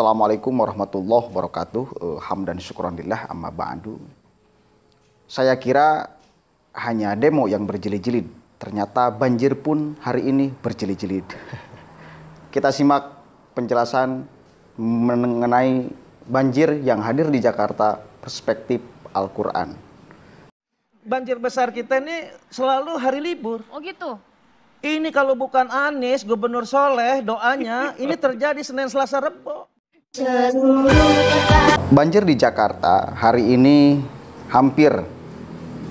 Assalamualaikum warahmatullahi wabarakatuh. Uh, hamdan syukuranillah amma ba'du. Saya kira hanya demo yang berjilid-jilid. Ternyata banjir pun hari ini berjilid-jilid. Kita simak penjelasan mengenai banjir yang hadir di Jakarta perspektif Al-Quran. Banjir besar kita ini selalu hari libur. Oh gitu? Ini kalau bukan Anies, Gubernur Soleh, doanya, ini terjadi Senin, Selasa, Rebo. Banjir di Jakarta hari ini hampir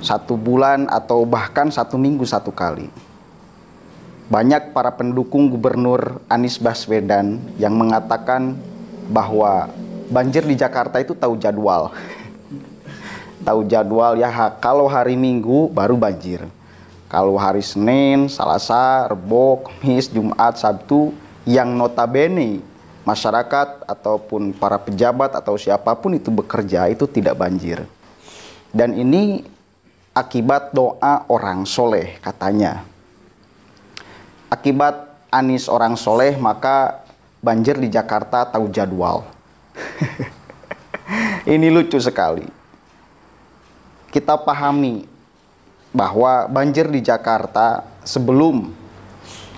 satu bulan atau bahkan satu minggu satu kali. Banyak para pendukung Gubernur Anies Baswedan yang mengatakan bahwa banjir di Jakarta itu tahu jadwal. tahu jadwal ya kalau hari Minggu baru banjir. Kalau hari Senin, Selasa, Rebok, Kamis, Jumat, Sabtu yang notabene masyarakat ataupun para pejabat atau siapapun itu bekerja itu tidak banjir. Dan ini akibat doa orang soleh katanya. Akibat Anies orang soleh maka banjir di Jakarta tahu jadwal. ini lucu sekali. Kita pahami bahwa banjir di Jakarta sebelum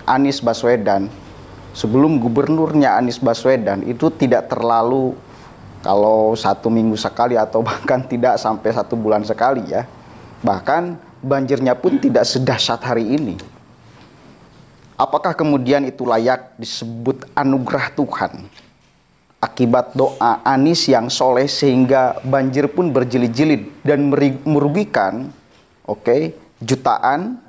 Anies Baswedan sebelum gubernurnya Anies Baswedan itu tidak terlalu kalau satu minggu sekali atau bahkan tidak sampai satu bulan sekali ya. Bahkan banjirnya pun tidak sedahsyat hari ini. Apakah kemudian itu layak disebut anugerah Tuhan? Akibat doa Anies yang soleh sehingga banjir pun berjilid-jilid dan merugikan, oke, okay, jutaan,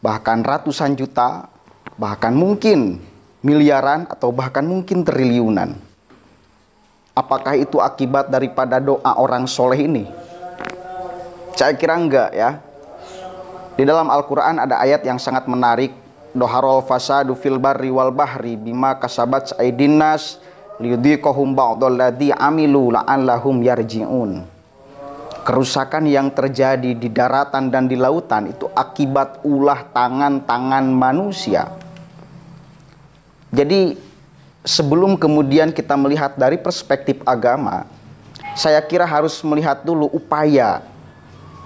bahkan ratusan juta, bahkan mungkin miliaran atau bahkan mungkin triliunan. Apakah itu akibat daripada doa orang soleh ini? Saya kira enggak ya. Di dalam Al-Quran ada ayat yang sangat menarik. Doharol fasadu fil barri wal bahri bima kasabat sa'idinnas liudhikohum ba'udolladhi amilu la'allahum yarji'un. Kerusakan yang terjadi di daratan dan di lautan itu akibat ulah tangan-tangan manusia jadi sebelum kemudian kita melihat dari perspektif agama, saya kira harus melihat dulu upaya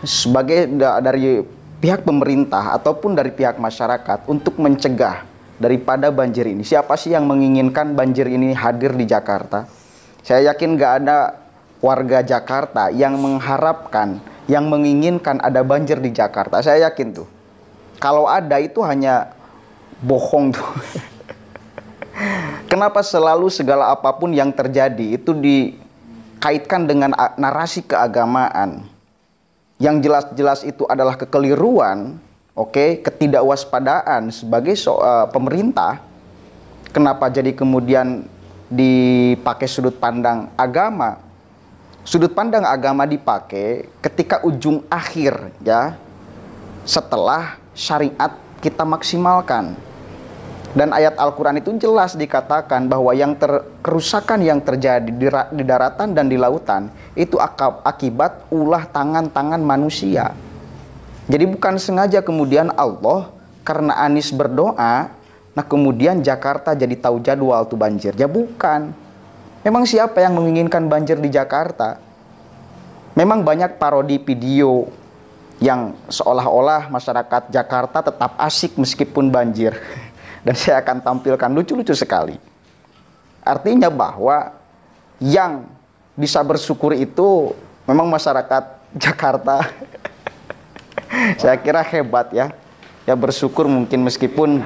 sebagai dari pihak pemerintah ataupun dari pihak masyarakat untuk mencegah daripada banjir ini. Siapa sih yang menginginkan banjir ini hadir di Jakarta? Saya yakin nggak ada warga Jakarta yang mengharapkan, yang menginginkan ada banjir di Jakarta. Saya yakin tuh. Kalau ada itu hanya bohong tuh. kenapa selalu segala apapun yang terjadi itu dikaitkan dengan narasi keagamaan? Yang jelas-jelas itu adalah kekeliruan, oke, okay? ketidakwaspadaan sebagai so, uh, pemerintah. Kenapa jadi kemudian dipakai sudut pandang agama? Sudut pandang agama dipakai ketika ujung akhir ya, setelah syariat kita maksimalkan dan ayat Al-Quran itu jelas dikatakan bahwa yang ter, kerusakan yang terjadi di, di daratan dan di lautan itu akab, akibat ulah tangan-tangan manusia. Jadi bukan sengaja kemudian Allah karena Anis berdoa, nah kemudian Jakarta jadi tahu jadwal tuh banjir. Ya bukan. Memang siapa yang menginginkan banjir di Jakarta? Memang banyak parodi video yang seolah-olah masyarakat Jakarta tetap asik meskipun banjir. dan saya akan tampilkan lucu-lucu sekali. Artinya bahwa yang bisa bersyukur itu memang masyarakat Jakarta. saya kira hebat ya. Ya bersyukur mungkin meskipun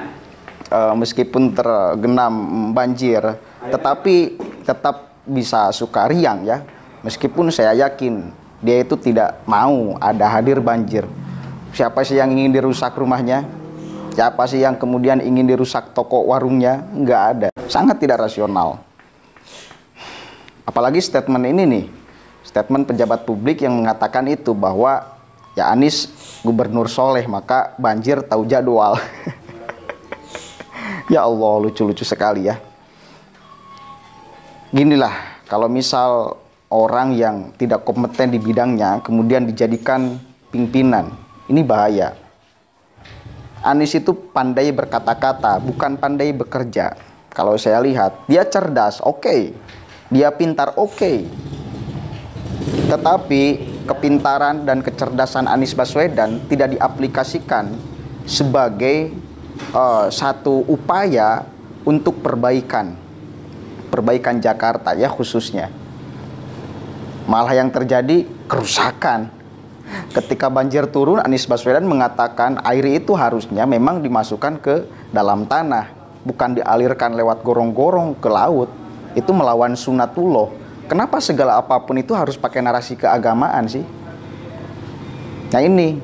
uh, meskipun tergenam banjir, tetapi tetap bisa suka riang ya. Meskipun saya yakin dia itu tidak mau ada hadir banjir. Siapa sih yang ingin dirusak rumahnya? Siapa sih yang kemudian ingin dirusak toko warungnya? Nggak ada. Sangat tidak rasional. Apalagi statement ini nih. Statement pejabat publik yang mengatakan itu bahwa ya Anies gubernur soleh maka banjir tahu jadwal. ya Allah lucu-lucu sekali ya. Ginilah kalau misal orang yang tidak kompeten di bidangnya kemudian dijadikan pimpinan. Ini bahaya Anies itu pandai berkata-kata, bukan pandai bekerja. Kalau saya lihat, dia cerdas, oke. Okay. Dia pintar, oke. Okay. Tetapi kepintaran dan kecerdasan Anies Baswedan tidak diaplikasikan sebagai uh, satu upaya untuk perbaikan. Perbaikan Jakarta ya khususnya. Malah yang terjadi kerusakan, Ketika banjir turun, Anies Baswedan mengatakan air itu harusnya memang dimasukkan ke dalam tanah, bukan dialirkan lewat gorong-gorong ke laut. Itu melawan sunatullah. Kenapa segala apapun itu harus pakai narasi keagamaan sih? Nah ini,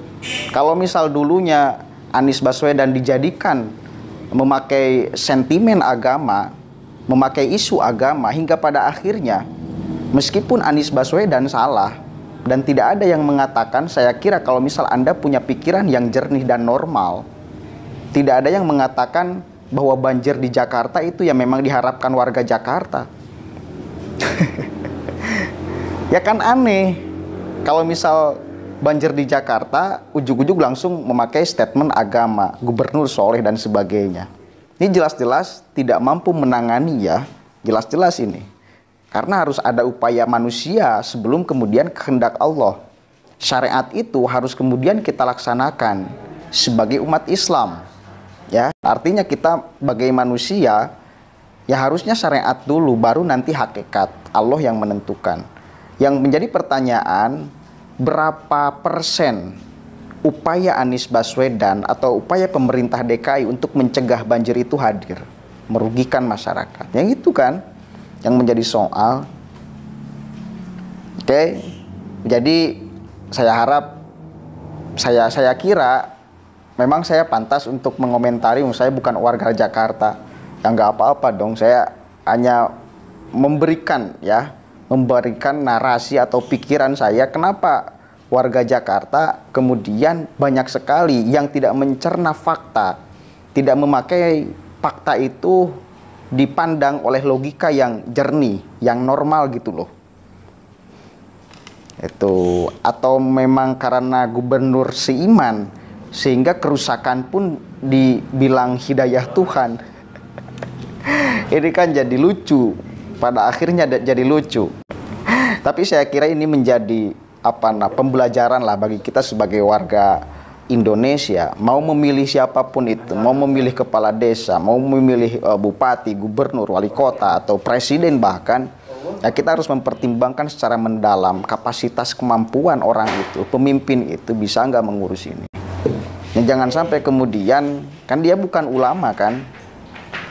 kalau misal dulunya Anies Baswedan dijadikan memakai sentimen agama, memakai isu agama hingga pada akhirnya meskipun Anies Baswedan salah, dan tidak ada yang mengatakan saya kira kalau misal Anda punya pikiran yang jernih dan normal tidak ada yang mengatakan bahwa banjir di Jakarta itu yang memang diharapkan warga Jakarta. ya kan aneh kalau misal banjir di Jakarta ujung-ujung langsung memakai statement agama, gubernur soleh dan sebagainya. Ini jelas-jelas tidak mampu menangani ya, jelas-jelas ini. Karena harus ada upaya manusia sebelum kemudian kehendak Allah. Syariat itu harus kemudian kita laksanakan sebagai umat Islam. Ya, artinya kita sebagai manusia ya harusnya syariat dulu baru nanti hakikat Allah yang menentukan. Yang menjadi pertanyaan berapa persen upaya Anies Baswedan atau upaya pemerintah DKI untuk mencegah banjir itu hadir merugikan masyarakat. Yang itu kan yang menjadi soal. Oke. Okay? Jadi saya harap saya saya kira memang saya pantas untuk mengomentari saya bukan warga Jakarta. yang nggak apa-apa dong. Saya hanya memberikan ya, memberikan narasi atau pikiran saya kenapa warga Jakarta kemudian banyak sekali yang tidak mencerna fakta, tidak memakai fakta itu dipandang oleh logika yang jernih, yang normal gitu loh. Itu atau memang karena gubernur seiman sehingga kerusakan pun dibilang hidayah Tuhan. ini kan jadi lucu. Pada akhirnya jadi lucu. Tapi saya kira ini menjadi apa nah pembelajaran lah bagi kita sebagai warga Indonesia mau memilih siapapun itu, mau memilih kepala desa, mau memilih uh, bupati, gubernur, wali kota atau presiden bahkan ya kita harus mempertimbangkan secara mendalam kapasitas kemampuan orang itu, pemimpin itu bisa nggak mengurus ini. Dan jangan sampai kemudian kan dia bukan ulama kan.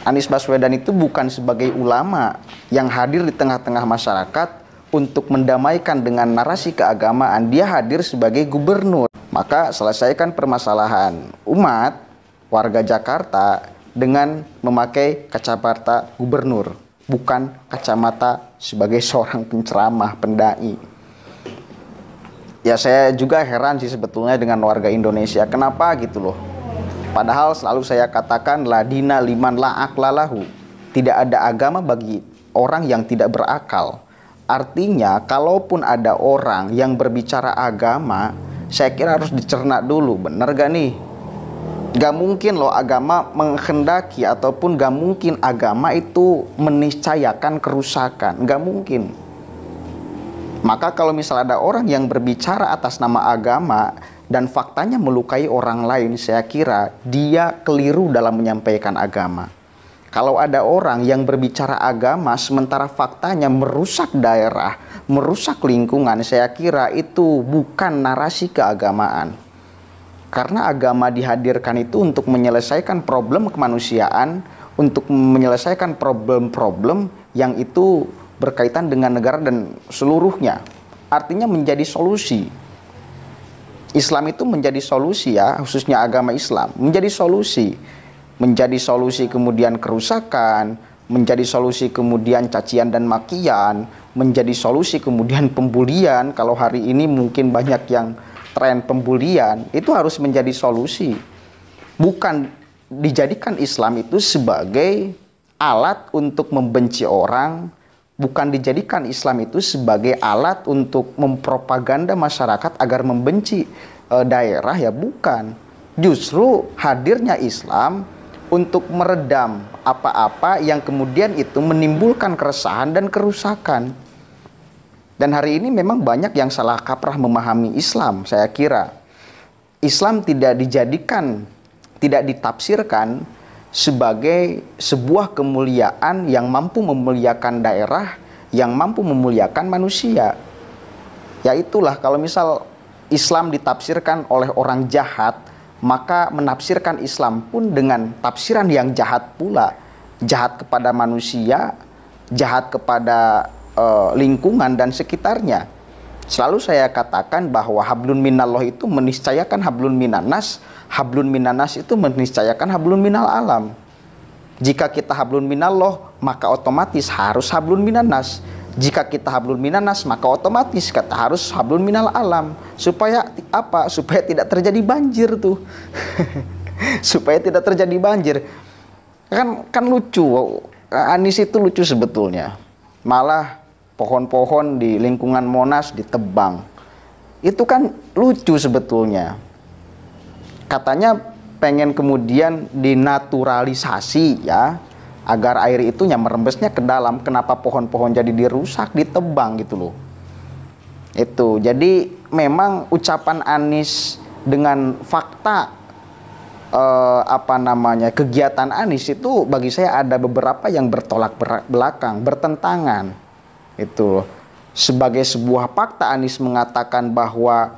Anies Baswedan itu bukan sebagai ulama yang hadir di tengah-tengah masyarakat untuk mendamaikan dengan narasi keagamaan, dia hadir sebagai gubernur. Maka selesaikan permasalahan umat, warga Jakarta dengan memakai kacamata gubernur, bukan kacamata sebagai seorang penceramah, pendai. Ya saya juga heran sih sebetulnya dengan warga Indonesia. Kenapa gitu loh? Padahal selalu saya katakan ladina liman la lahu, Tidak ada agama bagi orang yang tidak berakal Artinya, kalaupun ada orang yang berbicara agama, saya kira harus dicerna dulu, benar gak nih? Gak mungkin loh agama menghendaki ataupun gak mungkin agama itu meniscayakan kerusakan, gak mungkin. Maka kalau misalnya ada orang yang berbicara atas nama agama dan faktanya melukai orang lain, saya kira dia keliru dalam menyampaikan agama. Kalau ada orang yang berbicara agama sementara faktanya merusak daerah, merusak lingkungan, saya kira itu bukan narasi keagamaan. Karena agama dihadirkan itu untuk menyelesaikan problem kemanusiaan, untuk menyelesaikan problem-problem yang itu berkaitan dengan negara dan seluruhnya. Artinya menjadi solusi. Islam itu menjadi solusi ya, khususnya agama Islam, menjadi solusi menjadi solusi kemudian kerusakan, menjadi solusi kemudian cacian dan makian, menjadi solusi kemudian pembulian. Kalau hari ini mungkin banyak yang tren pembulian, itu harus menjadi solusi. Bukan dijadikan Islam itu sebagai alat untuk membenci orang, bukan dijadikan Islam itu sebagai alat untuk mempropaganda masyarakat agar membenci e, daerah ya bukan. Justru hadirnya Islam untuk meredam apa-apa yang kemudian itu menimbulkan keresahan dan kerusakan. Dan hari ini memang banyak yang salah kaprah memahami Islam, saya kira. Islam tidak dijadikan, tidak ditafsirkan sebagai sebuah kemuliaan yang mampu memuliakan daerah, yang mampu memuliakan manusia. Ya itulah kalau misal Islam ditafsirkan oleh orang jahat, maka menafsirkan Islam pun dengan tafsiran yang jahat pula, jahat kepada manusia, jahat kepada uh, lingkungan dan sekitarnya. Selalu saya katakan bahwa hablun minallah itu meniscayakan hablun minanas, hablun minanas itu meniscayakan hablun minal alam. Jika kita hablun minallah, maka otomatis harus hablun minanas. Jika kita hablul minanas maka otomatis kata harus hablul minal alam supaya apa? Supaya tidak terjadi banjir tuh. supaya tidak terjadi banjir. Kan kan lucu. Anis itu lucu sebetulnya. Malah pohon-pohon di lingkungan Monas ditebang. Itu kan lucu sebetulnya. Katanya pengen kemudian dinaturalisasi ya agar air itunya merembesnya ke dalam kenapa pohon-pohon jadi dirusak ditebang gitu loh itu jadi memang ucapan Anies dengan fakta eh, apa namanya kegiatan Anies itu bagi saya ada beberapa yang bertolak belakang bertentangan itu sebagai sebuah fakta Anies mengatakan bahwa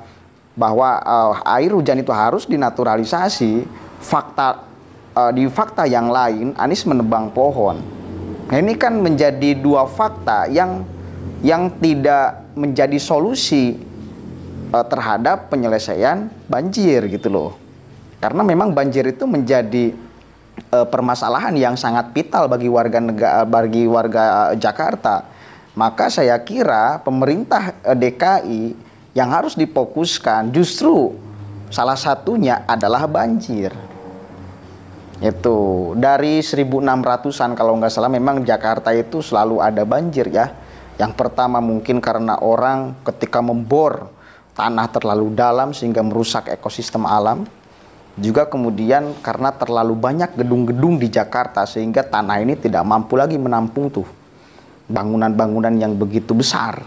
bahwa uh, air hujan itu harus dinaturalisasi fakta uh, di fakta yang lain Anies menebang pohon. Nah, ini kan menjadi dua fakta yang yang tidak menjadi solusi uh, terhadap penyelesaian banjir gitu loh. Karena memang banjir itu menjadi uh, permasalahan yang sangat vital bagi warga negara bagi warga uh, Jakarta. Maka saya kira pemerintah uh, DKI yang harus difokuskan justru salah satunya adalah banjir. Itu dari 1600-an kalau nggak salah memang Jakarta itu selalu ada banjir ya. Yang pertama mungkin karena orang ketika membor tanah terlalu dalam sehingga merusak ekosistem alam. Juga kemudian karena terlalu banyak gedung-gedung di Jakarta sehingga tanah ini tidak mampu lagi menampung tuh bangunan-bangunan yang begitu besar.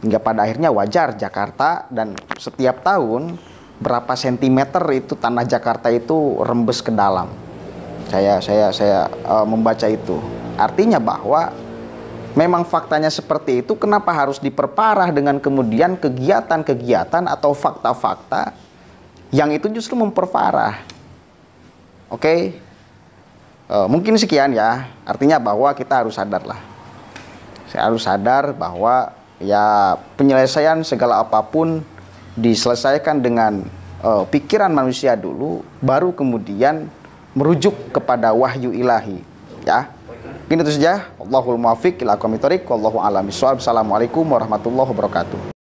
Hingga pada akhirnya wajar Jakarta dan setiap tahun berapa sentimeter itu tanah Jakarta itu rembes ke dalam. Saya saya saya uh, membaca itu. Artinya bahwa memang faktanya seperti itu kenapa harus diperparah dengan kemudian kegiatan-kegiatan atau fakta-fakta yang itu justru memperparah. Oke. Okay? Uh, eh, mungkin sekian ya. Artinya bahwa kita harus sadar lah. Saya harus sadar bahwa ya penyelesaian segala apapun diselesaikan dengan uh, pikiran manusia dulu, baru kemudian merujuk kepada wahyu ilahi. Ya, ini itu saja. Allahul muafiq ila wallahu alam Assalamualaikum warahmatullahi wabarakatuh.